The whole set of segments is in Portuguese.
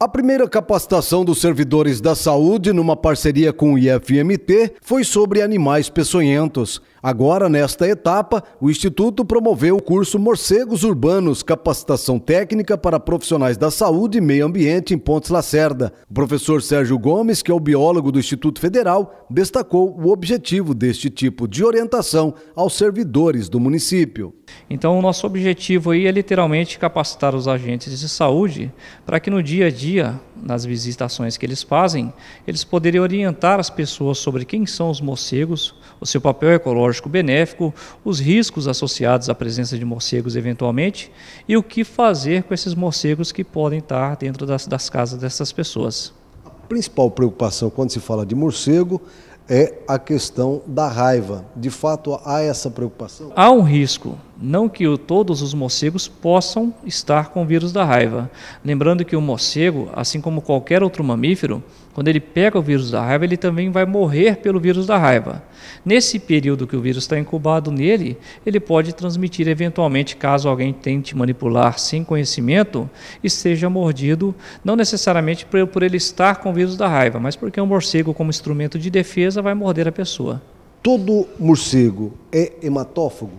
A primeira capacitação dos servidores da saúde, numa parceria com o IFMT, foi sobre animais peçonhentos. Agora, nesta etapa, o Instituto promoveu o curso Morcegos Urbanos, capacitação técnica para profissionais da saúde e meio ambiente em Pontes Lacerda. O professor Sérgio Gomes, que é o biólogo do Instituto Federal, destacou o objetivo deste tipo de orientação aos servidores do município. Então, o nosso objetivo aí é literalmente capacitar os agentes de saúde para que no dia a dia dia, nas visitações que eles fazem, eles poderiam orientar as pessoas sobre quem são os morcegos, o seu papel ecológico benéfico, os riscos associados à presença de morcegos eventualmente e o que fazer com esses morcegos que podem estar dentro das, das casas dessas pessoas. A principal preocupação quando se fala de morcego é a questão da raiva. De fato, há essa preocupação? Há um risco não que o, todos os morcegos possam estar com o vírus da raiva. Lembrando que o morcego, assim como qualquer outro mamífero, quando ele pega o vírus da raiva, ele também vai morrer pelo vírus da raiva. Nesse período que o vírus está incubado nele, ele pode transmitir eventualmente, caso alguém tente manipular sem conhecimento e seja mordido, não necessariamente por, por ele estar com o vírus da raiva, mas porque o um morcego, como instrumento de defesa, vai morder a pessoa. Todo morcego é hematófago?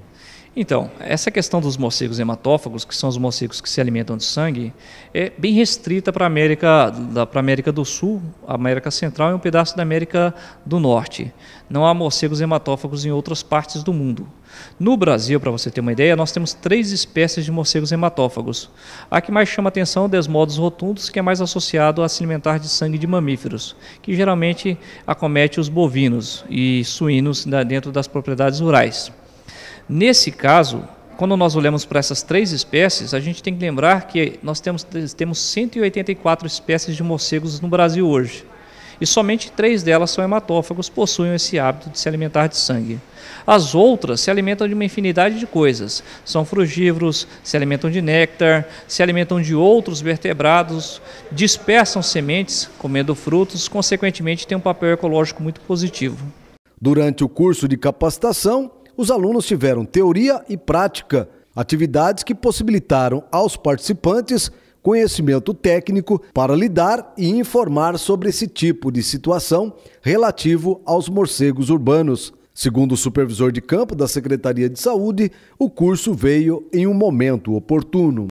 Então, essa questão dos morcegos hematófagos, que são os morcegos que se alimentam de sangue, é bem restrita para a América, América do Sul, América Central e um pedaço da América do Norte. Não há morcegos hematófagos em outras partes do mundo. No Brasil, para você ter uma ideia, nós temos três espécies de morcegos hematófagos. A que mais chama atenção é o desmodos rotundos, que é mais associado a se alimentar de sangue de mamíferos, que geralmente acomete os bovinos e suínos né, dentro das propriedades rurais. Nesse caso, quando nós olhamos para essas três espécies, a gente tem que lembrar que nós temos, temos 184 espécies de morcegos no Brasil hoje. E somente três delas são hematófagos, possuem esse hábito de se alimentar de sangue. As outras se alimentam de uma infinidade de coisas. São frugívoros, se alimentam de néctar, se alimentam de outros vertebrados, dispersam sementes, comendo frutos, consequentemente têm um papel ecológico muito positivo. Durante o curso de capacitação, os alunos tiveram teoria e prática, atividades que possibilitaram aos participantes conhecimento técnico para lidar e informar sobre esse tipo de situação relativo aos morcegos urbanos. Segundo o supervisor de campo da Secretaria de Saúde, o curso veio em um momento oportuno.